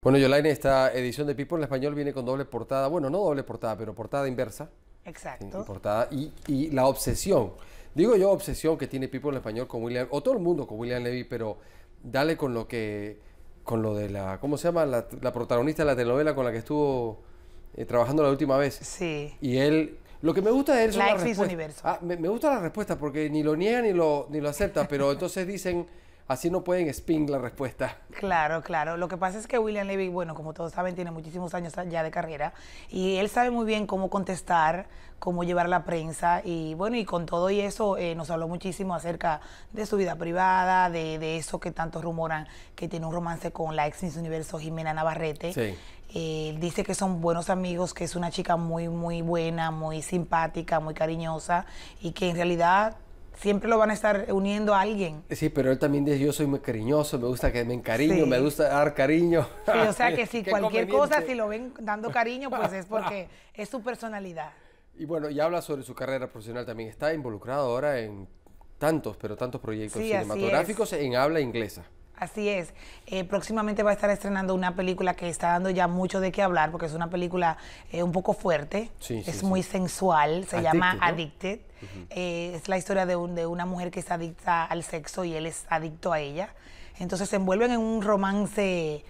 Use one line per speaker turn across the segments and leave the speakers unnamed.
Bueno, Yolaine, esta edición de People en Español viene con doble portada, bueno, no doble portada, pero portada inversa. Exacto. Portada y, la obsesión. Digo yo obsesión que tiene People en Español con William, o todo el mundo con William Levy, pero dale con lo que, con lo de la, ¿cómo se llama? La, protagonista de la telenovela con la que estuvo eh, trabajando la última vez. Sí. Y él, lo que me gusta de él la son las Ah, me, gusta la respuesta porque ni lo niega ni lo, ni lo acepta, pero entonces dicen así no pueden spin la respuesta.
Claro, claro. Lo que pasa es que William Levy, bueno, como todos saben, tiene muchísimos años ya de carrera y él sabe muy bien cómo contestar, cómo llevar la prensa y bueno, y con todo y eso eh, nos habló muchísimo acerca de su vida privada, de, eso que tantos rumoran que tiene un romance con la ex Miss Universo Jimena Navarrete. Sí. dice que son buenos amigos, que es una chica muy, muy buena, muy simpática, muy cariñosa y que en realidad siempre lo van a estar uniendo a alguien.
Sí, pero él también dice, yo soy muy cariñoso, me gusta que me encariño, me gusta dar cariño. Sí, o sea que si cualquier cosa, si
lo ven dando cariño, pues es porque es su personalidad.
Y bueno, y habla sobre su carrera profesional también. Está involucrado ahora en tantos, pero tantos proyectos cinematográficos en habla inglesa.
Así es. Eh, próximamente va a estar estrenando una película que está dando ya mucho de qué hablar, porque es una película eh, un poco fuerte, es muy sensual, se llama Addicted. Eh, es la historia de, un, de una mujer que está adicta al sexo y él es adicto a ella. Entonces se envuelven en un romance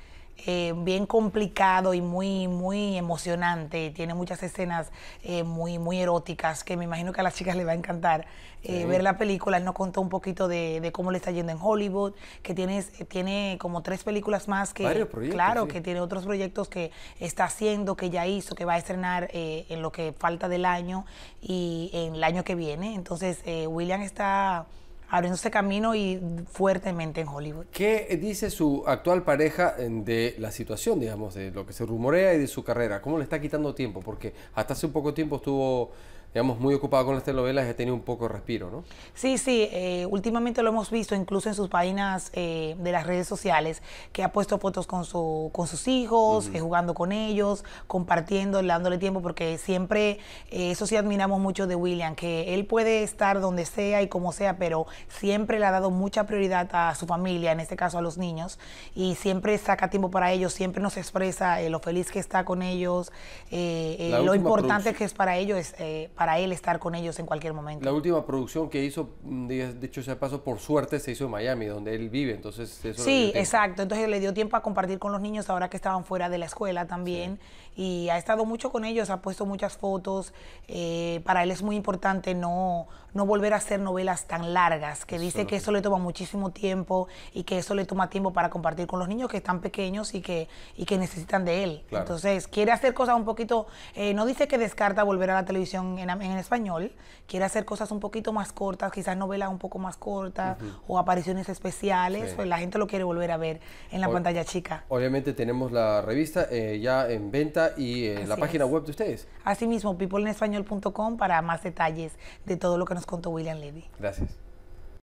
eh, bien complicado y muy, muy emocionante. Tiene muchas escenas eh, muy, muy eróticas que me imagino que a las chicas les va a encantar eh, ver la película. Él nos contó un poquito de, cómo le está yendo en Hollywood, que tienes, tiene como tres películas más que, Varios proyectos, claro, que tiene otros proyectos que está haciendo, que ya hizo, que va a estrenar en lo que falta del año y en el año que viene. Entonces, William está ese camino y fuertemente en Hollywood.
¿Qué dice su actual pareja de la situación, digamos, de lo que se rumorea y de su carrera? ¿Cómo le está quitando tiempo? Porque hasta hace un poco tiempo estuvo digamos, muy ocupado con las y he tenido un poco de respiro, ¿no?
Sí, sí, eh, últimamente lo hemos visto incluso en sus páginas eh, de las redes sociales, que ha puesto fotos con, su, con sus hijos, eh, jugando con ellos, compartiendo, dándole tiempo, porque siempre, eso sí admiramos mucho de William, que él puede estar donde sea y como sea, pero siempre le ha dado mucha prioridad a su familia, en este caso a los niños, y siempre saca tiempo para ellos, siempre nos expresa lo feliz que está con ellos, lo importante que es para ellos. Es, para él estar con ellos en cualquier momento. La
última producción que hizo, mm, de hecho se pasó por suerte se hizo en Miami, donde él vive, entonces Sí, exacto,
entonces le dio tiempo a compartir con los niños ahora que estaban fuera de la escuela también y ha estado mucho con ellos, ha puesto muchas fotos, eh, para él es muy importante no, no volver a hacer novelas tan largas, que dice que eso le toma muchísimo tiempo y que eso le toma tiempo para compartir con los niños que están pequeños y que, y que necesitan de él. Entonces quiere hacer cosas un poquito, eh, no dice que descarta volver a la televisión en en, español, quiere hacer cosas un poquito más cortas, quizás novelas un poco más cortas o apariciones especiales, pues la gente lo quiere volver a ver en la pantalla chica.
Obviamente tenemos la revista eh, ya en venta y en eh, la página web de ustedes.
Asimismo, peopleenespañol.com para más detalles de todo lo que nos contó William Levy.
Gracias.